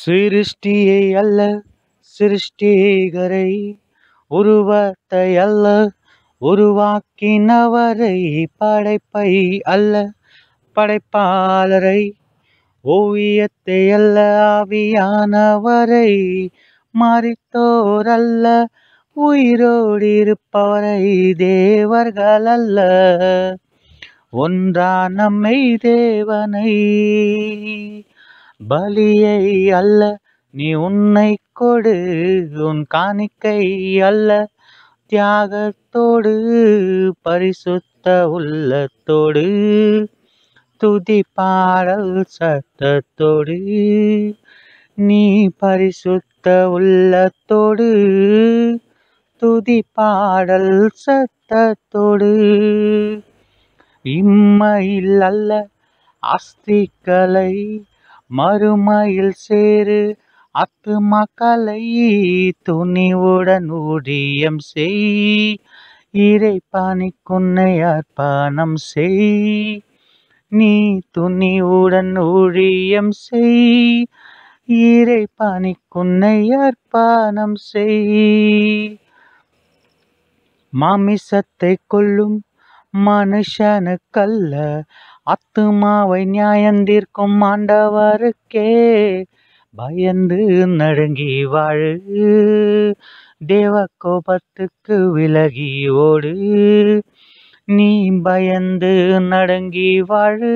சிருஷ்டியை அல்ல சிருஷ்டிகரை உருவத்தை அல்ல உருவாக்கினவரை படைப்பை அல்ல படைப்பாளரை ஓவியத்தை அல்ல ஆவியானவரை மாறித்தோரல்ல உயிரோடிருப்பவரை தேவர்கள் அல்ல ஒன்றான மெய் தேவனை பலியை அல்ல நீ உன்னை கொடு உன் காணிக்கை அல்ல தியாகத்தோடு பரிசுத்த உள்ளத்தோடு துதி பாடல் சத்தத்தோடு நீ பரிசுத்த உள்ளத்தோடு துதி பாடல் சத்தத்தோடு இம்மையில் அல்ல அஸ்திகளை மறுமையில் சேரு அத்து மக்களை துணிவுடன் ஊழியம் செய் இறைப்பானிக்குன்னை அர்ப்பணம் செய் நீ துணிவுடன் ஊழியம் செய் இறைப்பானிக்குன்னை அர்ப்பணம் செய் மாமிசத்தை கொல்லும் மனுஷனுக்கல்ல ஆத்துமாவை நியாயந்திருக்கும் ஆண்டவருக்கே பயந்து நடுங்கி வாழு தேவ கோபத்துக்கு விலகி ஓடு நீ பயந்து நடுங்கி வாழு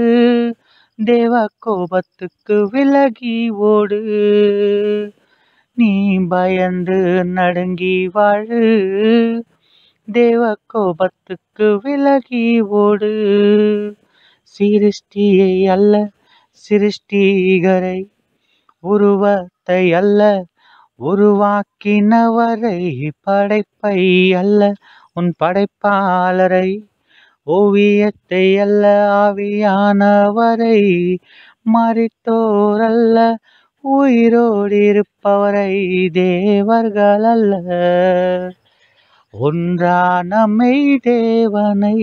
தேவ கோபத்துக்கு விலகி ஓடு நீ பயந்து நடுங்கி வாழு தேவ கோபத்துக்கு விலகி ஓடு சிருஷ்டியை அல்ல சிருஷ்டிகரை உருவத்தை அல்ல உருவாக்கினவரை படைப்பை அல்ல உன் படைப்பாளரை ஓவியத்தை அல்ல ஆவியானவரை மறித்தோர் அல்ல இருப்பவரை தேவர்கள் அல்ல ஒன்றானமை தேவனை